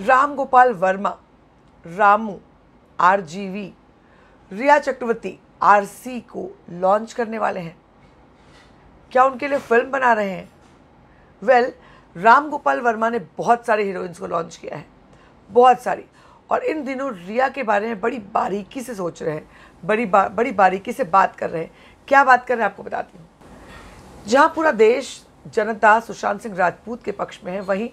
Ram Gopal Varma Ramu RGV Riya Chakraborty RC को launch करने वाले हैं क्या उनके लिए फिल्म बना रहे हैं वेल well, राम गोपाल वर्मा ने बहुत सारे हीरोइंस को लॉन्च किया है बहुत सारी और इन दिनों रिया के बारे में बड़ी बारीकी से सोच रहे हैं बड़ी बा, बड़ी बारीकी से बात कर रहे हैं क्या बात कर रहे हैं आपको बताती हूँ जहाँ पूरा देश जनता सुशांत सिंह राजपूत के पक्ष में है वहीं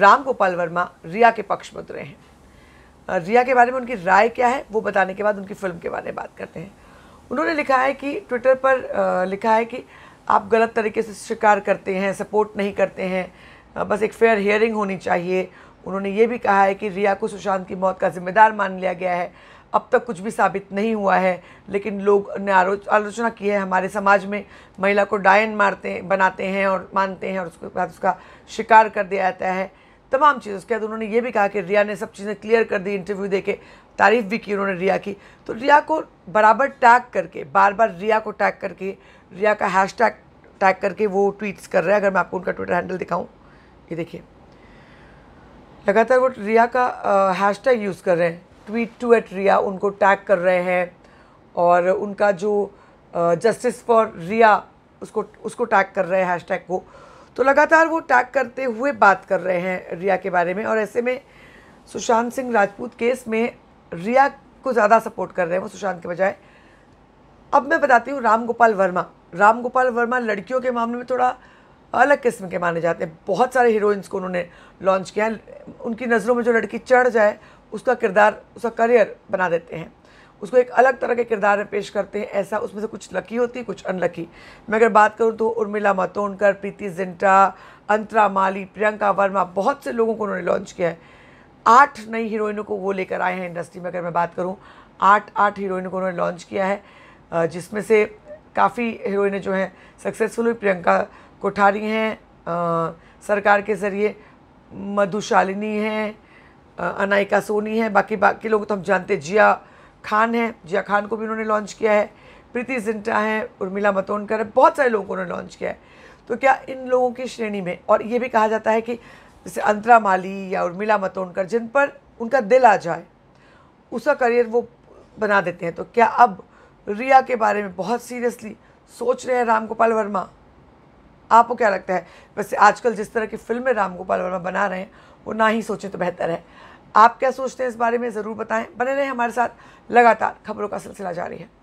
राम गोपाल वर्मा रिया के पक्ष में उतरे हैं रिया के बारे में उनकी राय क्या है वो बताने के बाद उनकी फिल्म के बारे में बात करते हैं उन्होंने लिखा है कि ट्विटर पर लिखा है कि आप गलत तरीके से शिकार करते हैं सपोर्ट नहीं करते हैं बस एक फेयर हियरिंग होनी चाहिए उन्होंने ये भी कहा है कि रिया को सुशांत की मौत का जिम्मेदार मान लिया गया है अब तक कुछ भी साबित नहीं हुआ है लेकिन लोग ने आलोचना की है हमारे समाज में महिला को डायन मारते बनाते हैं और मानते हैं और उसके बाद उसका शिकार कर दिया जाता है तमाम चीज़ उसके बाद उन्होंने ये भी कहा कि रिया ने सब चीज़ें क्लियर कर दी इंटरव्यू दे के तारीफ़ भी की उन्होंने रिया की तो रिया को बराबर टैग करके बार बार रिया को टैग करके रिया का हैश टैग टैग करके वो ट्वीट्स कर रहे हैं अगर मैं आपको उनका ट्विटर हैंडल दिखाऊँ ये देखिए लगातार वो रिया का हैश टैग यूज़ कर रहे हैं ट्वीट टू एट रिया उनको टैग कर रहे हैं और उनका जो जस्टिस फॉर रिया उसको उसको टैग कर रहे हैं हैश टैग को तो लगातार वो टैग करते हुए बात कर रहे हैं रिया के बारे में और ऐसे में सुशांत सिंह राजपूत केस में रिया को ज़्यादा सपोर्ट कर रहे हैं वो सुशांत के बजाय अब मैं बताती हूँ राम गोपाल वर्मा राम गोपाल वर्मा लड़कियों के मामले में थोड़ा अलग किस्म के माने जाते हैं बहुत सारे हीरोइंस को उन्होंने लॉन्च किया उनकी नज़रों में जो लड़की चढ़ जाए उसका किरदार उसका करियर बना देते हैं उसको एक अलग तरह के किरदार में पेश करते हैं ऐसा उसमें से कुछ लकी होती है कुछ अनलकी मैं अगर बात करूँ तो उर्मिला मतोंडकर प्रीति जिंटा अंतरा माली प्रियंका वर्मा बहुत से लोगों को उन्होंने लॉन्च किया है आठ नई हीरोइनों को वो लेकर आए हैं इंडस्ट्री में अगर मैं बात करूँ आठ आठ हीरोइनों को उन्होंने लॉन्च किया है जिसमें से काफ़ी हीरोइनें जो हैं सक्सेसफुल हुई प्रियंका कोठारी हैं सरकार के ज़रिए मधुशालिनी हैं अनायिका सोनी हैं बाकी बाकी लोग तो हम जानते जिया खान है जिया खान को भी उन्होंने लॉन्च किया है प्रीति जिंटा है उर्मिला मतोनकर है बहुत सारे लोगों को उन्होंने लॉन्च किया है तो क्या इन लोगों की श्रेणी में और ये भी कहा जाता है कि जैसे अंतरा माली या उर्मिला मतोनकर जिन पर उनका दिल आ जाए उसका करियर वो बना देते हैं तो क्या अब रिया के बारे में बहुत सीरियसली सोच रहे हैं राम गोपाल वर्मा आपको क्या लगता है वैसे आजकल जिस तरह की फिल्में राम वर्मा बना रहे हैं वो ना ही सोचें तो बेहतर है आप क्या सोचते हैं इस बारे में ज़रूर बताएं बने रहें हमारे साथ लगातार खबरों का सिलसिला जारी है